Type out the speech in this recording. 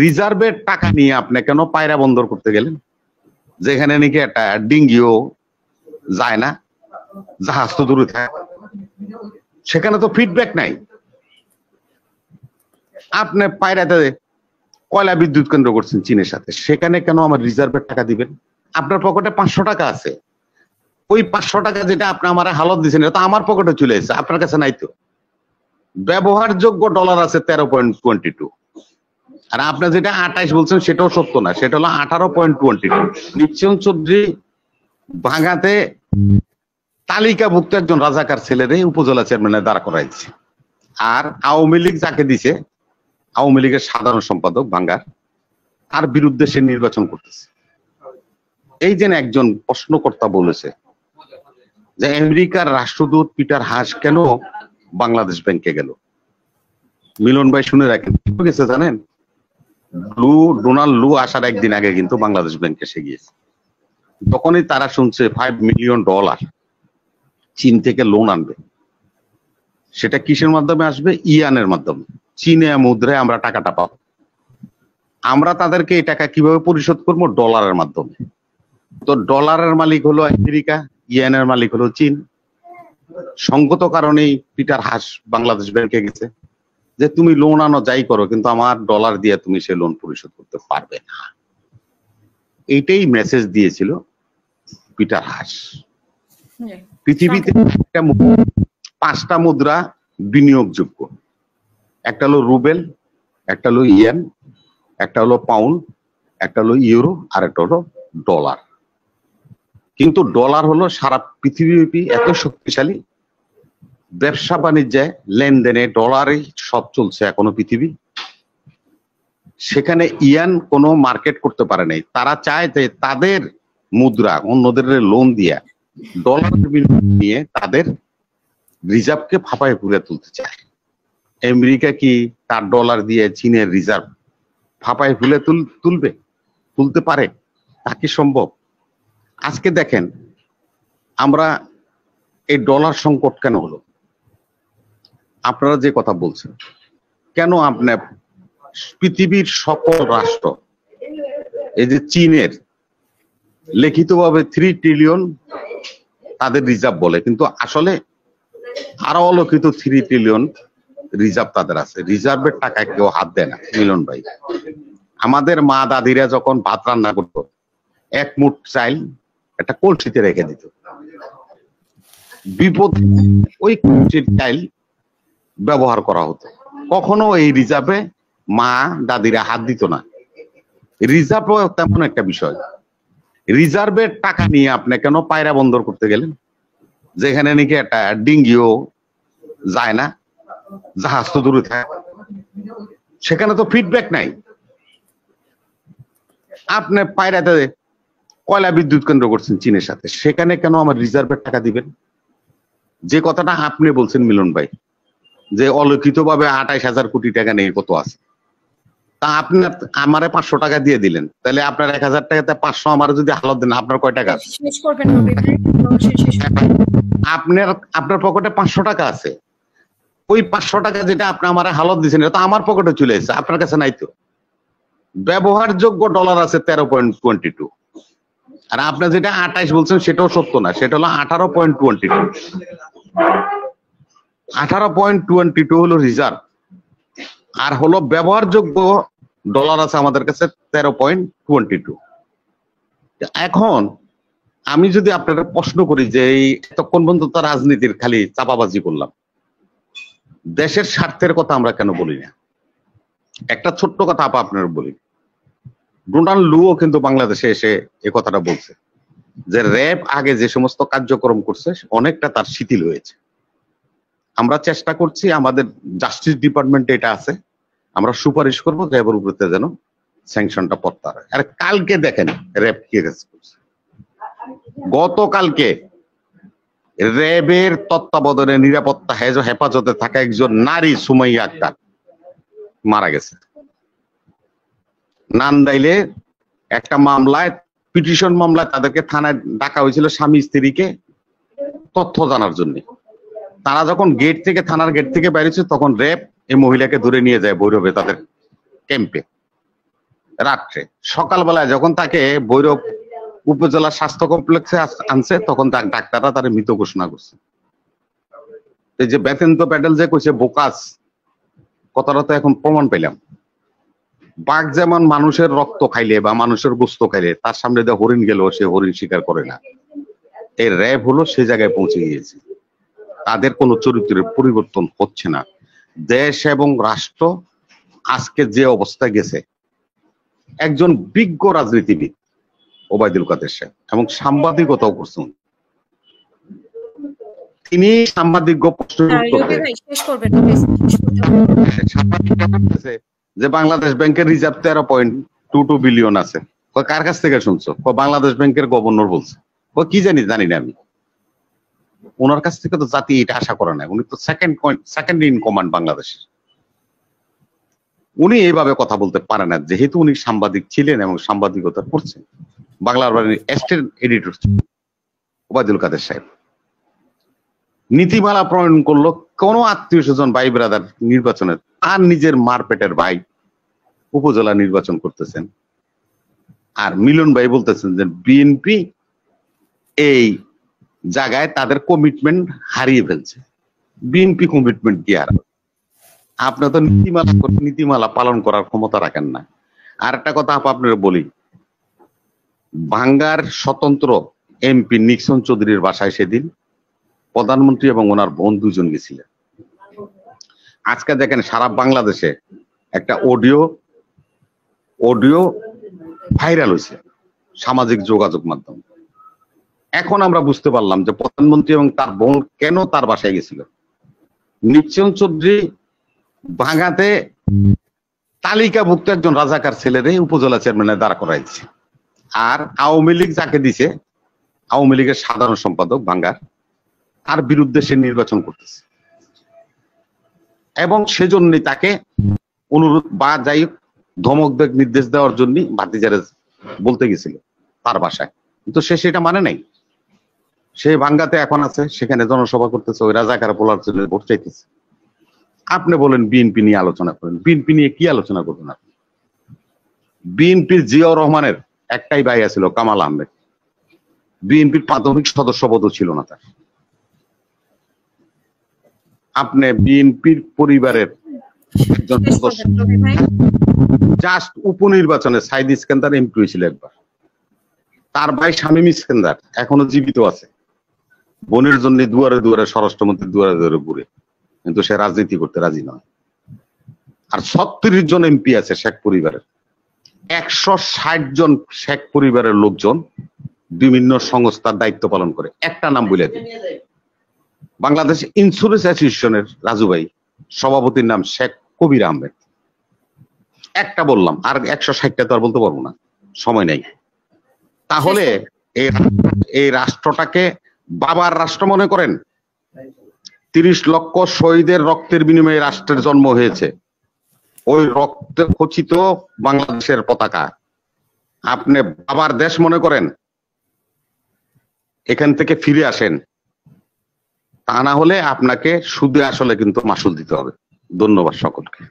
রিজার্ভের টাকা নিয়ে আপনি কেন পায়রা বন্দর করতে গেলেন যেখানে নাকি একটা ডিঙ্গিও যায় না জাহাজ তো দূরে থাকে সেখানে তো ফিডব্যাক নাই আপনি পায়রাতে কয়লা বিদ্যুৎ কেন্দ্র করছেন চীনের সাথে সেখানে কেন আমার রিজার্ভের টাকা দিবেন আপনার পকেটে পাঁচশো টাকা আছে ওই পাঁচশো টাকা যেটা আপনি আমার হালত দিচ্ছেন এটা তো আমার পকেটে চলে এসেছে আপনার কাছে নাই তো ব্যবহারযোগ্য ডলার আছে তেরো পয়েন্ট টোয়েন্টি টু আর আপনার যেটা আঠাইশ বলছেন সেটাও সত্য না সেটা হলো আঠারো পয়েন্ট টোয়েন্টি টু নিশ্চয়ন চৌধুরী ভাঙাতে তালিকাভুক্ত একজন রাজাকার ছেলেরে উপজেলা চেয়ারম্যানে দ্বারা করাইছে আর আওয়ামী লীগ যাকে দিছে আওয়ামী লীগের সাধারণ সম্পাদক ভাঙ্গার তার বিরুদ্ধে সে নির্বাচন করতেছে এই যে একজন প্রশ্নকর্তা বলেছে যে আমেরিকার রাষ্ট্রদূত পিটার হাস কেন বাংলাদেশ ব্যাংকে গেল মিলন ভাই শুনে রাখেন গেছে জানেন লু ডোনাল্ড লু আসার একদিন আগে কিন্তু বাংলাদেশ ব্যাংকে এসে গিয়েছে তখনই তারা শুনছে ফাইভ মিলিয়ন ডলার চীন থেকে লোন আনবে সেটা কিসের মাধ্যমে আসবে ইয়ানের মাধ্যমে চীনে মুদ্রায় আমরা টাকাটা পাবো আমরা তাদেরকে এই টাকা কিভাবে পরিশোধ করবো ডলারের মাধ্যমে তো ডলারের মালিক হলো আমেরিকা ইয়ানের মালিক হলো চীন সঙ্গত কারণেই পিটার হাস বাংলাদেশ ব্যাংকে গেছে যে তুমি লোন আনো যাই করো কিন্তু আমার ডলার দিয়ে তুমি সে লোন পরিশোধ করতে পারবে না এইটাই মেসেজ দিয়েছিল পিটার হাস পৃথিবীতে পাঁচটা মুদ্রা বিনিয়োগযোগ্য একটা হলো রুবেল একটা হলো ইয়েন একটা হলো পাউন্ড একটা হলো ইউরো আর একটা হলো ডলার কিন্তু ডলার হলো সারা পৃথিবীব্যাপী এত শক্তিশালী ব্যবসা বাণিজ্যে লেনদেনে ডলারই সব চলছে এখনো পৃথিবী সেখানে ইয়ান কোনো মার্কেট করতে পারে নাই তারা চায় যে তাদের মুদ্রা অন্যদের লোন দিয়া ডলার নিয়ে তাদের রিজার্ভকে ফাঁপায় ঘুরে তুলতে চায় আমেরিকা কি তার ডলার দিয়ে চীনের রিজার্ভ ফাঁপায় ফুলে তুলবে তুলতে পারে তা কি সম্ভব আজকে দেখেন আমরা এই ডলার সংকট কেন হলো আপনারা যে কথা বলছেন কেন আপনার পৃথিবীর সকল রাষ্ট্র এই যে চীনের লিখিতভাবে থ্রি ট্রিলিয়ন তাদের রিজার্ভ বলে কিন্তু আসলে আরো অলোকিত থ্রি ট্রিলিয়ন রিজার্ভ তাদের আছে রিজার্ভের টাকা কেউ হাত দেয় না মিলন ভাই আমাদের মা দাদিরা যখন ভাত রান্না করতো এক মুঠ চাইল একটা কলসিতে রেখে দিত বিপদ ওই কলসির চাইল ব্যবহার করা হতো কখনো এই রিজার্ভে মা দাদিরা হাত দিত না রিজার্ভ তেমন একটা বিষয় রিজার্ভের টাকা নিয়ে আপনি কেন পায়রা বন্দর করতে গেলেন যেখানে নাকি একটা ডিঙ্গিও যায় না জাহাজ তো দূরে থাকে সেখানে তো ফিডব্যাক নাই আপনি পায়রাতে কয়লা বিদ্যুৎ কেন্দ্র করছেন চীনের সাথে সেখানে কেন আমার রিজার্ভের টাকা দিবেন যে কথাটা আপনি বলছেন মিলন ভাই যে ভাবে আঠাইশ হাজার কোটি টাকা নেই কত আছে তা আপনার আমারে পাঁচশো টাকা দিয়ে দিলেন তাহলে আপনার এক হাজার টাকাতে পাঁচশো আমার যদি হালত দেন আপনার কয় টাকা আপনার আপনার পকেটে পাঁচশো টাকা আছে ওই পাঁচশো টাকা যেটা আপনি আমার হালত দিচ্ছেন এটা আমার পকেটে চলে এসেছে আপনার কাছে নাই তো ব্যবহারযোগ্য ডলার আছে তেরো পয়েন্ট টোয়েন্টি টু আর আপনি যেটা আঠাইশ বলছেন সেটাও সত্য না সেটা হলো আঠারো পয়েন্ট টোয়েন্টি টু আঠারো পয়েন্ট টোয়েন্টি টু হলো রিজার্ভ আর হলো ব্যবহারযোগ্য ডলার আছে আমাদের কাছে তেরো পয়েন্ট টোয়েন্টি টু এখন আমি যদি আপনারা প্রশ্ন করি যে এই এতক্ষণ পর্যন্ত তো রাজনীতির খালি চাপাবাজি করলাম দেশের স্বার্থের কথা আমরা কেন বলি না একটা ছোট্ট কথা আপা আপনার বলি ডোনাল্ড লুও কিন্তু বাংলাদেশে এসে এ কথাটা বলছে যে র্যাব আগে যে সমস্ত কার্যক্রম করছে অনেকটা তার শিথিল হয়েছে আমরা চেষ্টা করছি আমাদের জাস্টিস ডিপার্টমেন্টে এটা আছে আমরা সুপারিশ করবো র্যাবের উপরতে যেন স্যাংশনটা পত্তার হয় আর কালকে দেখেন র্যাব কি করছে গতকালকে র্যাবের তত্ত্বাবধানে নিরাপত্তা হেজ হেফাজতে থাকা একজন নারী সুমাইয়া আক্তার মারা গেছে নান্দাইলে একটা মামলায় পিটিশন মামলায় তাদেরকে থানায় ডাকা হয়েছিল স্বামী স্ত্রীকে তথ্য জানার জন্য তারা যখন গেট থেকে থানার গেট থেকে বেরিয়েছে তখন র্যাব এই মহিলাকে ধরে নিয়ে যায় ভৈরবে তাদের ক্যাম্পে রাত্রে সকালবেলায় যখন তাকে ভৈরব উপজেলা স্বাস্থ্য কমপ্লেক্সে আনছে তখন তার ডাক্তাররা তার মৃত ঘোষণা করছে যে বেতেন্দ্র প্যাটেল যে কইছে বোকাস কথাটা তো এখন প্রমাণ পেলাম বাঘ যেমন মানুষের রক্ত খাইলে বা মানুষের গোস্ত খাইলে তার সামনে দিয়ে হরিণ গেলেও সে হরিণ স্বীকার করে না এই র্যাব হলো সে জায়গায় পৌঁছে গিয়েছে তাদের কোনো চরিত্রের পরিবর্তন হচ্ছে না দেশ এবং রাষ্ট্র আজকে যে অবস্থায় গেছে একজন বিজ্ঞ রাজনীতিবিদ ওবায়দুল কাদের সাহেব এবং সাংবাদিকতাও করছেন তিনি সাংবাদিক হ্যাঁ, হ্যাঁ, যে বাংলাদেশ ব্যাংকের রিজার্ভ তেরো পয়েন্ট টু টু বিলিয়ন আছে কার কাছ থেকে শুনছো বাংলাদেশ ব্যাংকের গভর্নর বলছে কি জানি জানি না আমি ওনার কাছ থেকে তো জাতি এটা আশা করে না উনি তো second second in command Bangladesh উনি এইভাবে কথা বলতে পারে না যেহেতু উনি সাংবাদিক ছিলেন এবং সাংবাদিকতা করছেন বাংলার বাড়ির এস্টেট এডিটর ওবায়দুল কাদের সাহেব নীতিমালা প্রণয়ন করলো কোন আত্মীয় স্বজন ভাই ব্রাদার নির্বাচনে আর নিজের মারপেটের ভাই উপজেলা নির্বাচন করতেছেন আর মিলন ভাই বলতেছেন যে বিএনপি এই জায়গায় তাদের কমিটমেন্ট হারিয়ে ফেলছে বিএনপি কমিটমেন্ট কি আর আপনার তো নীতিমালা নীতিমালা পালন করার ক্ষমতা রাখেন না আর একটা কথা আপনার বলি ভাঙ্গার স্বতন্ত্র এমপি নিক্সন চৌধুরীর বাসায় সেদিন প্রধানমন্ত্রী এবং ওনার বোন দুজন গেছিলেন আজকে দেখেন সারা বাংলাদেশে একটা অডিও অডিও ভাইরাল হয়েছে সামাজিক যোগাযোগ মাধ্যমে এখন আমরা বুঝতে পারলাম যে প্রধানমন্ত্রী এবং তার বোন কেন তার বাসায় গেছিল নিপচন চৌধুরী ভাঙাতে তালিকাভুক্ত একজন রাজাকার ছেলেরে উপজেলা চেয়ারম্যানে দাঁড় করাইছে আর আওয়ামী লীগ যাকে দিছে আওয়ামী লীগের সাধারণ সম্পাদক ভাঙ্গার তার বিরুদ্ধে সে নির্বাচন করতেছে এবং সেজন্য তাকে অনুরোধ বা যাই ধমক নির্দেশ দেওয়ার জন্য ভাতিজারে বলতে গেছিল তার বাসায় কিন্তু সে সেটা মানে নাই সে ভাঙ্গাতে এখন আছে সেখানে জনসভা করতেছে ওই রাজাকার বলার জন্য ভোট চাইতেছে আপনি বলেন বিএনপি নিয়ে আলোচনা করেন বিএনপি নিয়ে কি আলোচনা করবেন আপনি বিএনপির জিয়াউর রহমানের একটাই ভাই ছিল কামাল আহমেদ বিএনপির প্রাথমিক সদস্য পদও ছিল না তার আপনি বিএনপির পরিবারের একজন সদস্য জাস্ট উপনির্বাচনে সাইদ ইস্কেন্দার এমপি হয়েছিল একবার তার ভাই স্বামী ইস্কেন্দার এখনো জীবিত আছে বোনের জন্য দুয়ারে দুয়ারে স্বরাষ্ট্র মন্ত্রী দুয়ারে দুয়ারে ঘুরে কিন্তু সে রাজনীতি করতে রাজি নয় আর ছত্রিশ জন এমপি আছে শেখ পরিবারের একশো ষাট জন শেখ পরিবারের লোকজন বিভিন্ন সংস্থার দায়িত্ব পালন করে একটা নাম বলে দিই বাংলাদেশ ইন্স্যুরেন্স অ্যাসোসিয়েশনের রাজু ভাই সভাপতির নাম শেখ কবির আহমেদ একটা বললাম আর একশো ষাটটা তো আর বলতে পারবো না সময় নেই তাহলে এই রাষ্ট্রটাকে বাবার রাষ্ট্র মনে করেন তিরিশ লক্ষ শহীদের রক্তের বিনিময়ে রাষ্ট্রের জন্ম হয়েছে ওই রক্তে খচিত বাংলাদেশের পতাকা আপনি বাবার দেশ মনে করেন এখান থেকে ফিরে আসেন তা না হলে আপনাকে সুদে আসলে কিন্তু মাসুল দিতে হবে ধন্যবাদ সকলকে